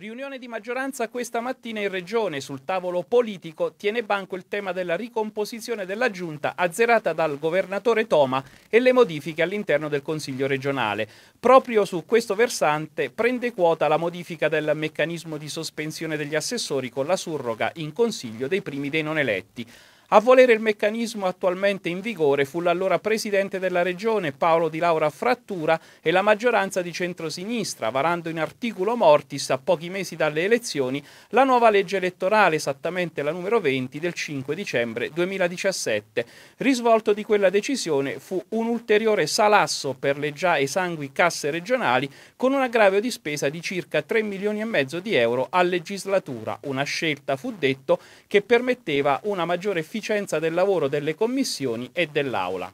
Riunione di maggioranza questa mattina in Regione sul tavolo politico tiene banco il tema della ricomposizione della giunta azzerata dal governatore Toma e le modifiche all'interno del Consiglio regionale. Proprio su questo versante prende quota la modifica del meccanismo di sospensione degli assessori con la surroga in Consiglio dei primi dei non eletti. A volere il meccanismo attualmente in vigore fu l'allora presidente della regione Paolo Di Laura Frattura e la maggioranza di centrosinistra, varando in articolo mortis a pochi mesi dalle elezioni la nuova legge elettorale, esattamente la numero 20 del 5 dicembre 2017. Risvolto di quella decisione fu un ulteriore salasso per le già esangui casse regionali con un aggravio di spesa di circa 3 milioni e mezzo di euro a legislatura, una scelta, fu detto, che permetteva una maggiore efficienza l'efficienza del lavoro delle commissioni e dell'Aula.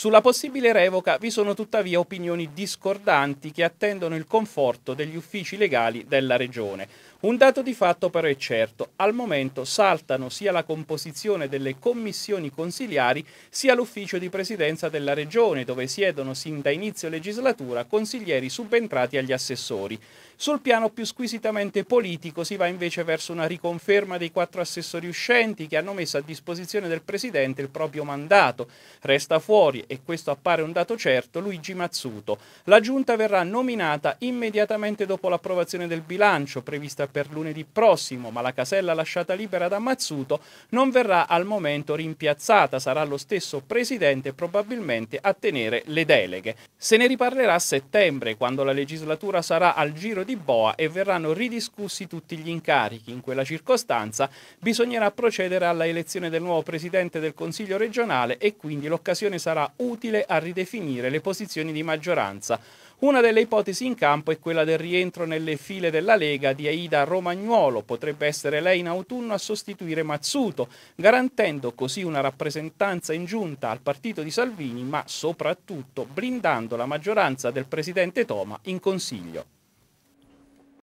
Sulla possibile revoca vi sono tuttavia opinioni discordanti che attendono il conforto degli uffici legali della Regione. Un dato di fatto però è certo, al momento saltano sia la composizione delle commissioni consiliari sia l'ufficio di presidenza della Regione dove siedono sin da inizio legislatura consiglieri subentrati agli assessori. Sul piano più squisitamente politico si va invece verso una riconferma dei quattro assessori uscenti che hanno messo a disposizione del Presidente il proprio mandato. Resta fuori e questo appare un dato certo, Luigi Mazzuto. La giunta verrà nominata immediatamente dopo l'approvazione del bilancio prevista per lunedì prossimo, ma la casella lasciata libera da Mazzuto non verrà al momento rimpiazzata, sarà lo stesso presidente probabilmente a tenere le deleghe. Se ne riparlerà a settembre, quando la legislatura sarà al giro di boa e verranno ridiscussi tutti gli incarichi. In quella circostanza bisognerà procedere alla elezione del nuovo presidente del Consiglio regionale e quindi l'occasione sarà utile a ridefinire le posizioni di maggioranza. Una delle ipotesi in campo è quella del rientro nelle file della Lega di Aida Romagnuolo. Potrebbe essere lei in autunno a sostituire Mazzuto, garantendo così una rappresentanza in giunta al partito di Salvini, ma soprattutto blindando la maggioranza del presidente Toma in consiglio.